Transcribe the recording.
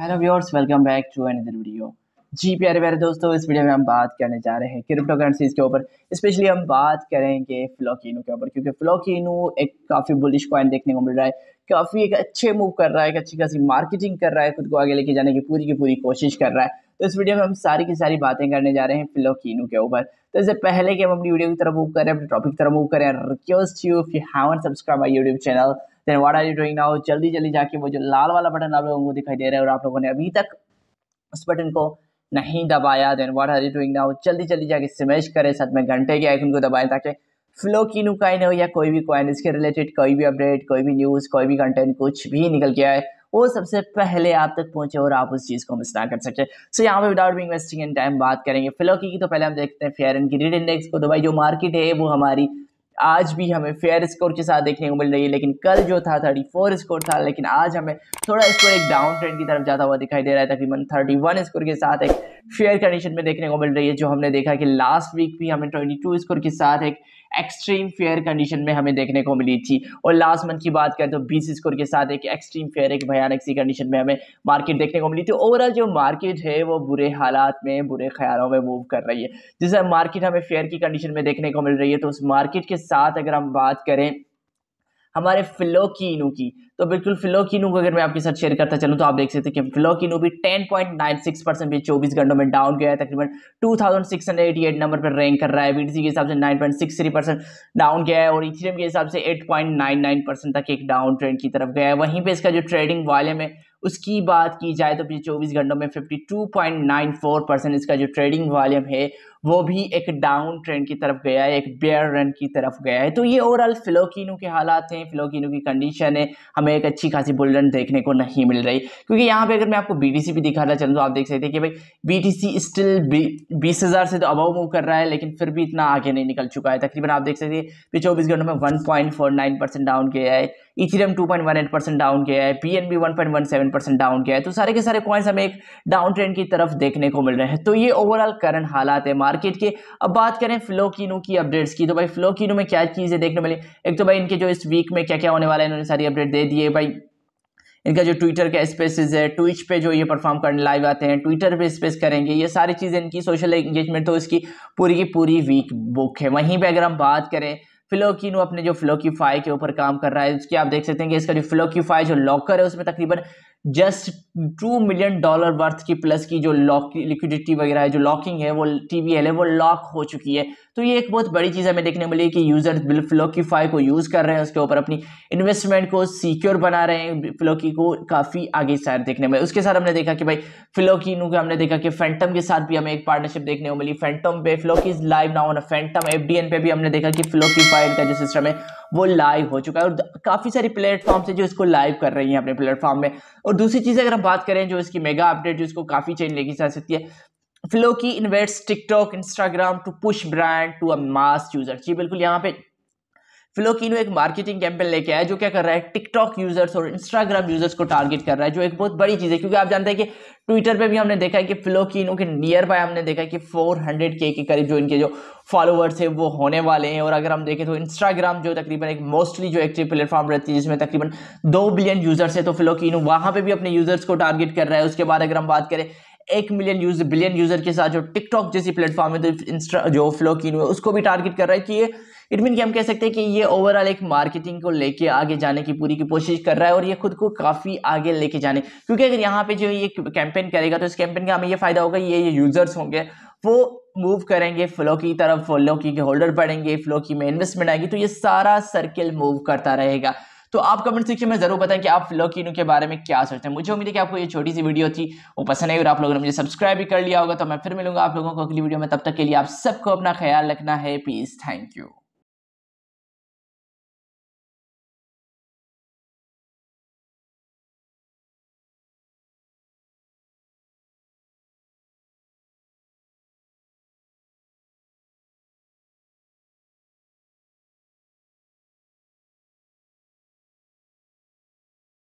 hello viewers welcome back to another video जी प्यारे प्यारे दोस्तों इस वीडियो में हम बात करने जा रहे हैं क्रिप्टो करेंसीज के ऊपर स्पेशली हम बात करेंगे फ्लोकिनो के ऊपर क्योंकि फ्लोकिनो एक काफ़ी बुलिश कॉइन देखने को मिल रहा है काफ़ी एक अच्छे मूव कर रहा है एक अच्छी खासी मार्केटिंग कर रहा है खुद को आगे लेके जाने की पूरी की पूरी कोशिश कर रहा है तो इस वीडियो में हम सारी की सारी बातें करने जा रहे हैं फ्लोकिनो के ऊपर तो इससे पहले कि हम अपनी वीडियो की तरफ मूव करें अपने टॉपिक की तरफ मूव करें request you if you haven't subscribe my YouTube channel then what are you doing now जल्दी जल्दी जाके वो जो लाल वाला बटन आप लोगों को दिखाई दे रहा है और आप लोगों ने अभी तक उस बटन को नहीं दबाया then what are you doing now जल्दी जल्दी जाके स्मैश करें साथ में घंटे के आइकन को दबाएं ताकि फ्लो की न्यू कॉइन हो या कोई भी कॉइन इसके रिलेटेड कोई भी अपडेट कोई भी न्यूज़ कोई भी कंटेंट कुछ भी निकल के आए वो सबसे पहले आप तक पहुंचे और आप उस चीज़ को मिस ना कर सके सो so, यहाँ पे विदाउट इन्वेस्टिंग इन टाइम बात करेंगे फिलोकी की तो पहले हम देखते हैं फेयर एंड ग्रीड इंडेक्स को तो भाई जो मार्केट है वो हमारी आज भी हमें फेयर स्कोर के साथ देखने को मिल रही है लेकिन कल जो था थर्टी फोर स्कोर था लेकिन आज हमें थोड़ा स्कोर एक डाउन ट्रेंड की तरफ जाता हुआ दिखाई दे रहा है तकरीबन थर्टी वन स्कोर के साथ एक फेयर कंडीशन में देखने को मिल रही है जो हमने देखा कि लास्ट वीक भी हमें ट्वेंटी टू स्कोर के साथ एक एक्सट्रीम फेयर कंडीशन में हमें देखने को मिली थी और लास्ट मंथ की बात करें तो बीस स्कोर के साथ एक एक्सट्रीम फेयर एक भयानक सी कंडीशन में हमें मार्केट देखने को मिली थी ओवरऑल जो मार्केट है वो बुरे हालात में बुरे ख्यालों में मूव कर रही है जैसे मार्केट हमें फेयर की कंडीशन में देखने को मिल रही है तो उस मार्केट के साथ अगर हम बात करें हमारे फिलोकिनो की तो बिल्कुल फिलोकिनो को अगर मैं आपके साथ शेयर करता चलूँ तो आप देख सकते हैं कि फिलोकिनो भी 10.96 परसेंट भी चौबीस घंटों में डाउन गया है तकरीबन 2688 नंबर पर रैंक कर रहा है बीटीसी के हिसाब से 9.63 परसेंट डाउन गया है और इथेरियम e के हिसाब से 8.99 परसेंट तक एक डाउन ट्रेंड की तरफ गया है वहीं पर इसका जो ट्रेडिंग वॉल्यूम है उसकी बात की जाए तो पिछले चौबीस घंटों में 52.94 परसेंट इसका जो ट्रेडिंग वॉल्यूम है वो भी एक डाउन ट्रेंड की तरफ गया है एक बेयर रन की तरफ गया है तो ये ओवरऑल फिलोकिनो के हालात हैं फिलोकिनो की कंडीशन है हमें एक अच्छी खासी बुल रन देखने को नहीं मिल रही क्योंकि यहाँ पे अगर मैं आपको बी भी दिखाना चलूँ तो आप देख सकते हैं कि भाई बी स्टिल बीस हज़ार से तो अबव मूव कर रहा है लेकिन फिर भी इतना आगे नहीं निकल चुका है तकरीबन आप देख सकते हैं पिछले चौबीस घंटों में वन डाउन गया है वन 2.18 परसेंट डाउन किया है पीएनबी 1.17 परसेंट डाउन किया है तो सारे के सारे कॉइन्स हमें एक डाउन ट्रेंड की तरफ देखने को मिल रहे हैं तो ये ओवरऑल करंट हालात है मार्केट के अब बात करें फ्लोकिनो की अपडेट्स की तो भाई फ्लोकिनो में क्या चीज़ें देखने मिली एक तो भाई इनके जो इस वीक में क्या क्या होने वाला है इन्होंने सारी अपडेट दे दिए भाई इनका जो ट्विटर का स्पेसिस है ट्विच पे जो ये परफॉर्म करने लाइव आते हैं ट्विटर पे स्पेस करेंगे ये सारी चीज़ें इनकी सोशल एंगेजमेंट तो इसकी पूरी की पूरी वीक बुक है वहीं पे अगर हम बात करें फ्लोकिनो अपने जो फ्लोकीफाई के ऊपर काम कर रहा है उसकी आप देख सकते हैं कि इसका जो फ्लोकीफाई जो लॉकर है उसमें तकरीबन just two million dollar worth की प्लस की जो लॉक लिक्विडिटी वगैरह है जो लॉकिंग है वो टी है वो लॉक हो चुकी है तो ये एक बहुत बड़ी चीज़ हमें देखने मिली कि यूज़र बिल फ्लोकीफाई को यूज़ कर रहे हैं उसके ऊपर अपनी इन्वेस्टमेंट को सिक्योर बना रहे हैं फ्लोकी को काफ़ी आगे शायद देखने में उसके साथ हमने देखा कि भाई फ्लोकी को हमने देखा कि फैंटम के साथ भी हमें एक पार्टनरशिप देखने को मिली फैंटम पे Floki is live now on Fantom F पे भी हमने देखा कि फ्लोकीफाइड का जो सिस्टम है वो लाइव हो चुका है और काफ़ी सारी प्लेटफॉर्म है जो इसको लाइव कर रही हैं अपने प्लेटफॉर्म में और दूसरी चीज़ अगर हम बात करें जो इसकी मेगा अपडेट जो इसको काफ़ी चेंज लेके जा सकती है फ्लो की invest TikTok Instagram to push brand to a mass user जी बिल्कुल यहाँ पे फिलोकिनो एक मार्केटिंग कैंपेन लेके आया जो क्या कर रहा है टिकटॉक यूजर्स और इंस्टाग्राम यूजर्स को टारगेट कर रहा है जो एक बहुत बड़ी चीज़ है क्योंकि आप जानते हैं कि ट्विटर पे भी हमने देखा है कि फिलोकिनो के नियर बाय हमने देखा है कि 400 के के करीब जो इनके जो फॉलोअर्स है वो होने वाले हैं और अगर हम देखें तो इंस्टाग्राम जो तकरीबन एक मोस्टली जो एक्टिव प्लेटफॉर्म रहती है जिसमें तकरीबन दो बिलियन यूजर्स है तो फिलोकिनो वहाँ पर भी अपने यूजर्स को टारगेट कर रहा है उसके बाद अगर हम बात करें एक मिलियन यूज बिलियन यूजर के साथ जो टिकटॉक जैसी प्लेटफॉर्म है तो इंस्टा जो फ्लो की है उसको भी टारगेट कर रहा है कि ये इट मीन कि हम कह सकते हैं कि ये ओवरऑल एक मार्केटिंग को लेके आगे जाने की पूरी की कोशिश कर रहा है और ये खुद को काफ़ी आगे लेके जाने क्योंकि अगर यहाँ पे जो ये कैंपेन करेगा तो इस कैंपेन का हमें ये फ़ायदा होगा ये ये यूज़र्स होंगे वो मूव करेंगे फ्लो की तरफ फ्लो की के होल्डर बढ़ेंगे फ्लो की में इन्वेस्टमेंट आएगी तो ये सारा सर्किल मूव करता रहेगा तो आप कमेंट सेक्शन में जरूर बताएं कि आप लोकिनो के बारे में क्या सोचते हैं मुझे उम्मीद है कि आपको ये छोटी सी वीडियो थी वो पसंद आई और आप लोगों ने मुझे सब्सक्राइब भी कर लिया होगा तो मैं फिर मिलूंगा आप लोगों को अगली वीडियो में तब तक के लिए आप सबको अपना ख्याल रखना है प्लीज थैंक यू